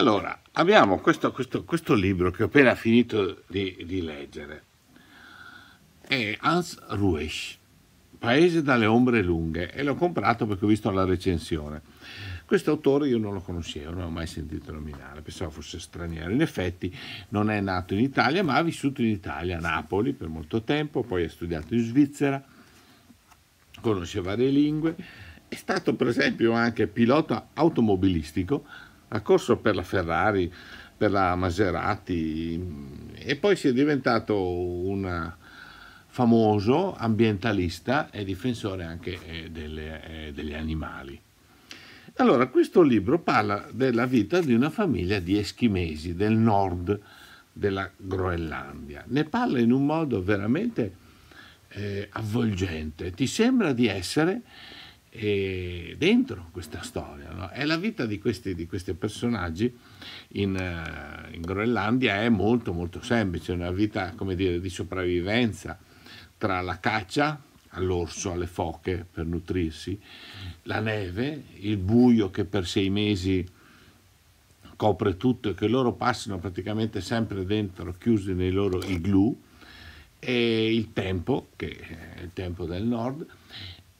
Allora, abbiamo questo, questo, questo, libro che ho appena finito di, di leggere. È Hans Ruesch, Paese dalle ombre lunghe, e l'ho comprato perché ho visto la recensione. Questo autore io non lo conoscevo, non ho mai sentito nominare, pensavo fosse straniero. In effetti non è nato in Italia, ma ha vissuto in Italia, a Napoli per molto tempo, poi ha studiato in Svizzera, conosce varie lingue, è stato per esempio anche pilota automobilistico ha corso per la Ferrari, per la Maserati e poi si è diventato un famoso ambientalista e difensore anche eh, delle, eh, degli animali. Allora, questo libro parla della vita di una famiglia di eschimesi del nord della Groenlandia. Ne parla in un modo veramente eh, avvolgente. Ti sembra di essere e dentro questa storia. No? E la vita di questi, di questi personaggi in, uh, in, Groenlandia è molto molto semplice, una vita come dire, di sopravvivenza tra la caccia all'orso, alle foche per nutrirsi, la neve, il buio che per sei mesi copre tutto e che loro passano praticamente sempre dentro, chiusi nei loro igloo, e il tempo, che è il tempo del nord,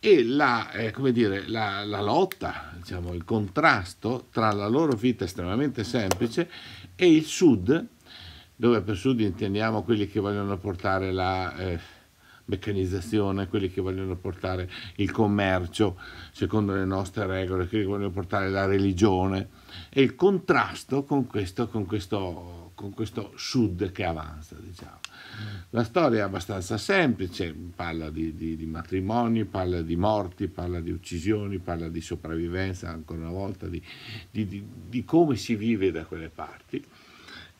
e la, eh, dire, la, la lotta, diciamo, il contrasto tra la loro vita estremamente semplice e il sud, dove per sud intendiamo quelli che vogliono portare la eh, meccanizzazione, quelli che vogliono portare il commercio secondo le nostre regole, quelli che vogliono portare la religione e il contrasto con questo, con questo con questo sud che avanza. Diciamo. La storia è abbastanza semplice, parla di, di, di, matrimoni, parla di morti, parla di uccisioni, parla di sopravvivenza ancora una volta, di, di come si vive da quelle parti.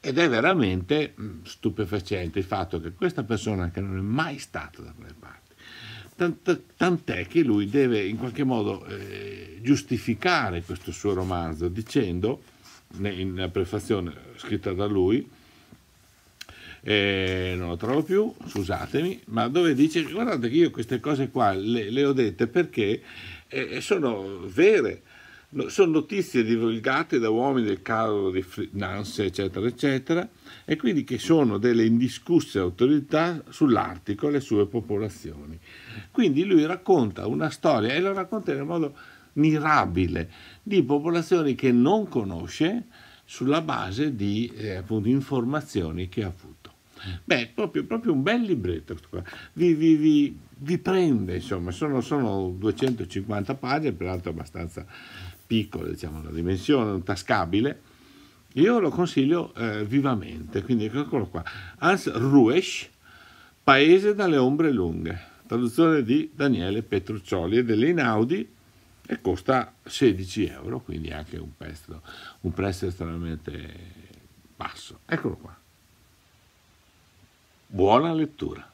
Ed è veramente mm, stupefacente il fatto che questa persona che non è mai stata da quelle parti, tant'è che lui deve in qualche modo eh, giustificare questo suo romanzo dicendo in prefazione scritta da lui, eh, non lo trovo più, scusatemi, ma dove dice, guardate che io queste cose qua le, le ho dette perché eh, eh sono vere, no, sono notizie divulgate da uomini del carro di Nancy, eccetera, eccetera, e quindi che sono delle indiscusse autorità sull'Artico e le sue popolazioni. Quindi lui racconta una storia e la racconta in un modo mirabile di popolazioni che non conosce sulla base di eh, appunto, informazioni che ha avuto. Beh, proprio, proprio un bel libretto vi, vi, vi, vi, prende, insomma, sono, sono 250 pagine, peraltro abbastanza piccole, diciamo, la dimensione, un tascabile. Io lo consiglio eh, vivamente, quindi ecco, eccolo qua. Hans Ruesch, Paese dalle ombre lunghe, traduzione di Daniele Petruccioli e Elena e costa 16 euro, quindi anche un prezzo, un prezzo estremamente basso. Eccolo qua. Buona lettura.